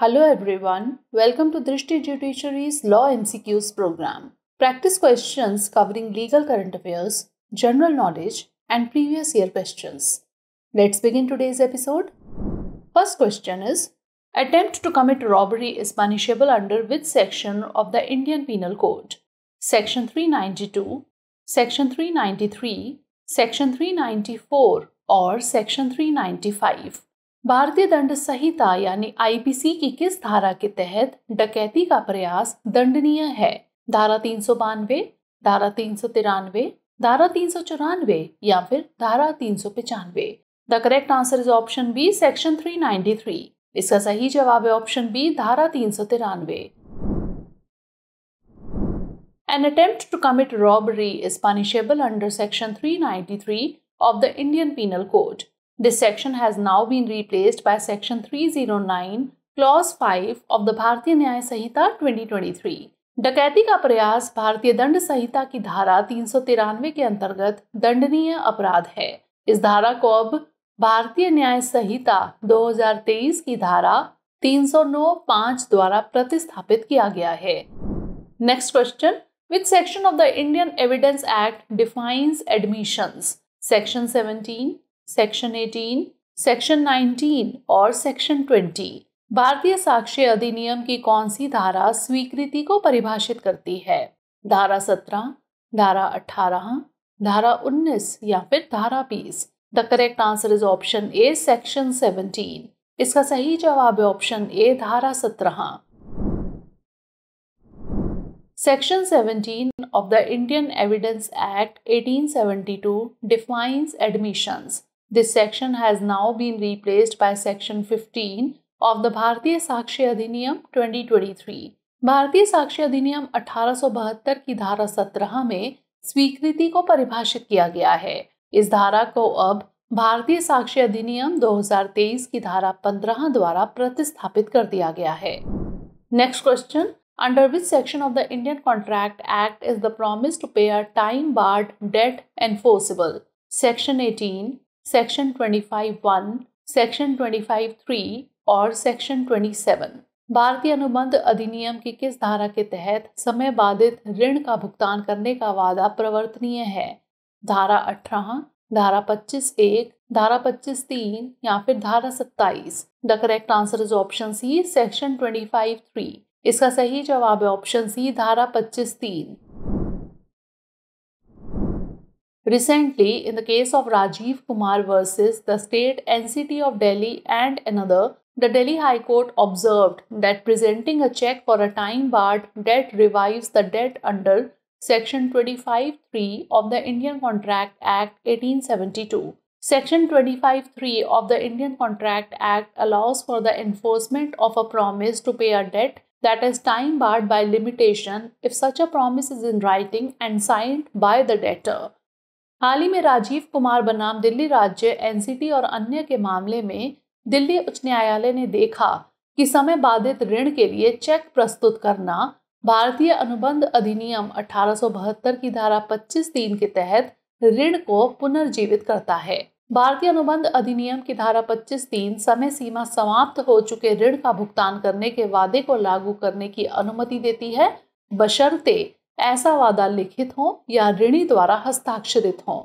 Hello everyone, welcome to Drishti Judiciary's Law MCQs program. Practice questions covering legal current affairs, general knowledge, and previous year questions. Let's begin today's episode. First question is Attempt to commit robbery is punishable under which section of the Indian Penal Code? Section 392, Section 393, Section 394, or Section 395? भारतीय दंड संहिता यानी IPC की किस धारा के तहत डकैती का प्रयास दंडनीय है धारा तीन सौ बानवे धारा तीन सौ तिरानवे धारा तीन सौ चौरानवे या फिर धारा तीन सौ पिचानवे the correct answer is option B section three ninety three इसका सही जवाब है ऑप्शन बी धारा तीन सौ तिरानवे to commit robbery is punishable under section three Section three of the Indian Penal Code This section has now been replaced by Section 309, Clause 5 of the Bharatiya Nyaya Sahita 2023. डकैती का प्रयास भारतीय दंड संहिता की धारा तीन के अंतर्गत दंडनीय अपराध है इस धारा को अब भारतीय न्याय संहिता 2023 की धारा 309 द्वारा प्रतिस्थापित किया गया है next question which section of the Indian Evidence Act defines admissions section section 18, section 19 और सेक्शन 20 भारतीय साक्ष्य अधिनियम की कौन सी धारा स्वीकृति को परिभाषित करती है धारा 17, धारा 18, धारा 19 या फिर धारा 20। The correct answer is option A section 17। इसका सही जवाब है ऑप्शन ए धारा 17। Section 17 of the Indian Evidence Act 1872 defines admissions This section has now been replaced by section 15 of the Bharatiya Sakshi Adhiniyam 2023. Bharatiya Sakshi Adhiniyam 1872 ki dhara 17 mein स्वीकृति को परिभाषित किया गया है इस धारा को अब भारतीय साक्ष्य अधिनियम 2023 की धारा 15 द्वारा प्रतिस्थापित कर दिया गया है next question under which section of the Indian Contract Act is the promise to pay a time barred debt enforceable section 18 section 25(1), section 25(3) और सेक्शन 27 भारतीय अनुबंध अधिनियम की किस धारा के तहत समय बाधित ऋण का भुगतान करने का वादा प्रवर्तनीय है धारा अठारह धारा पच्चीस एक धारा पच्चीस तीन या फिर धारा सत्ताईस the correct answer is option C section twenty five three इसका सही जवाब है ऑप्शन सी धारा पच्चीस तीन Recently, in the case of Rajiv Kumar versus the State NCT of Delhi and another, the Delhi High Court observed that presenting a check for a time barred debt revives the debt under Section 25.3 of the Indian Contract Act 1872. Section 25.3 of the Indian Contract Act allows for the enforcement of a promise to pay a debt that is time barred by limitation if such a promise is in writing and signed by the debtor. हाल ही में राजीव कुमार बनाम दिल्ली राज्य NCT और अन्य के मामले में दिल्ली उच्च न्यायालय ने देखा कि समय बाधित ऋण के लिए चेक प्रस्तुत करना भारतीय अनुबंध अधिनियम अठारह की धारा पच्चीस तीन के तहत ऋण को पुनर्जीवित करता है भारतीय अनुबंध अधिनियम की धारा पच्चीस तीन समय सीमा समाप्त हो चुके ऋण का भुगतान करने के वादे को लागू करने की अनुमति देती है बशर्ते ऐसा वादा लिखित हो या ऋणी द्वारा हस्ताक्षरित हो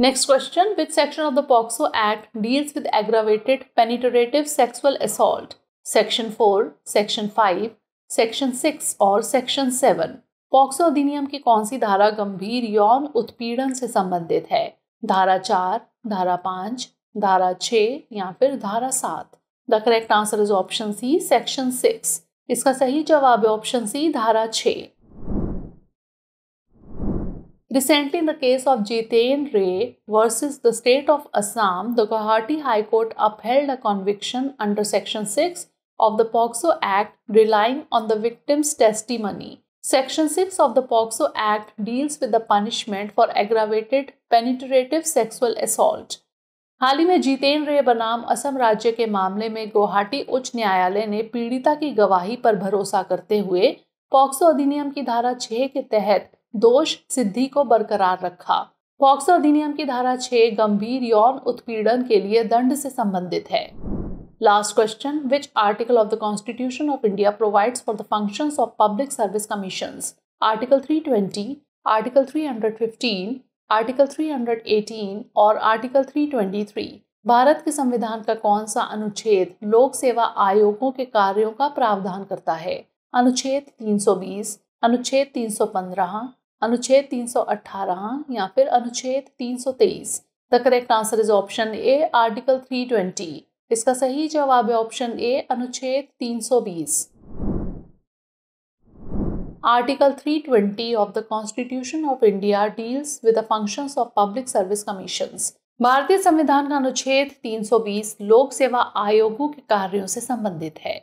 next question which section of the POCSO Act deals with aggravated penetrative sexual assault section four section five section six और सेक्शन सेवन पॉक्सो अधिनियम की कौन सी धारा गंभीर यौन उत्पीड़न से संबंधित है धारा चार धारा पाँच धारा छ या फिर धारा सात the correct answer is option C section six इसका सही जवाब है ऑप्शन सी धारा छः Recently, in the case of Jiten Ray versus the state of Assam, the Guwahati High Court upheld a conviction under Section 6 of the POXO Act relying on the victim's testimony. Section 6 of the POXO Act deals with the punishment for aggravated penetrative sexual assault. हाल ही में जीतेन रे बनाम असम राज्य के मामले में गुवाहाटी उच्च न्यायालय ने पीड़िता की गवाही पर भरोसा करते हुए पॉक्सो अधिनियम की धारा 6 के तहत दोष सिद्धि को बरकरार रखा पॉक्सो अधिनियम की धारा 6 गंभीर यौन उत्पीड़न के लिए दंड से संबंधित है last question which article of the Constitution of India provides for the functions of public service commission article 320 article 315 article 318 और आर्टिकल 323 भारत के संविधान का कौन सा अनुच्छेद लोक सेवा आयोगों के कार्यों का प्रावधान करता है अनुच्छेद 320 अनुच्छेद 315, अनुच्छेद 318 या फिर अनुच्छेद 323। The correct answer is option A article 320। इसका सही जवाब है ऑप्शन ए अनुच्छेद 320। Article 320 of the Constitution of India deals with the functions of public service commission भारतीय संविधान का अनुच्छेद 320 लोक सेवा आयोगों के कार्यों से संबंधित है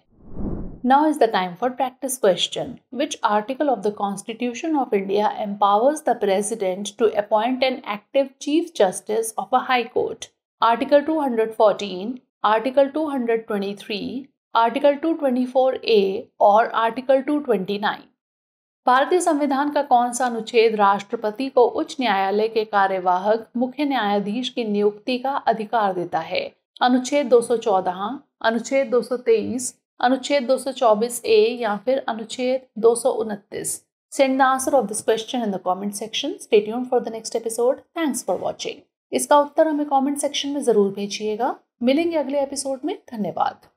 Now is the time for practice question. Which article of the Constitution of India empowers the President to appoint an active Chief Justice of a High Court? Article 214, Article 223, Article 224A or Article 229. भारतीय संविधान का कौन सा अनुच्छेद राष्ट्रपति को उच्च न्यायालय के कार्यवाहक मुख्य न्यायाधीश की नियुक्ति का अधिकार देता है अनुच्छेद 214, अनुच्छेद 223, अनुच्छेद 224 ए या फिर अनुच्छेद दो send the answer of this question in the comment section stay tuned for the next episode thanks for watching इसका उत्तर हमें कॉमेंट सेक्शन में जरूर भेजिएगा मिलेंगे अगले एपिसोड में धन्यवाद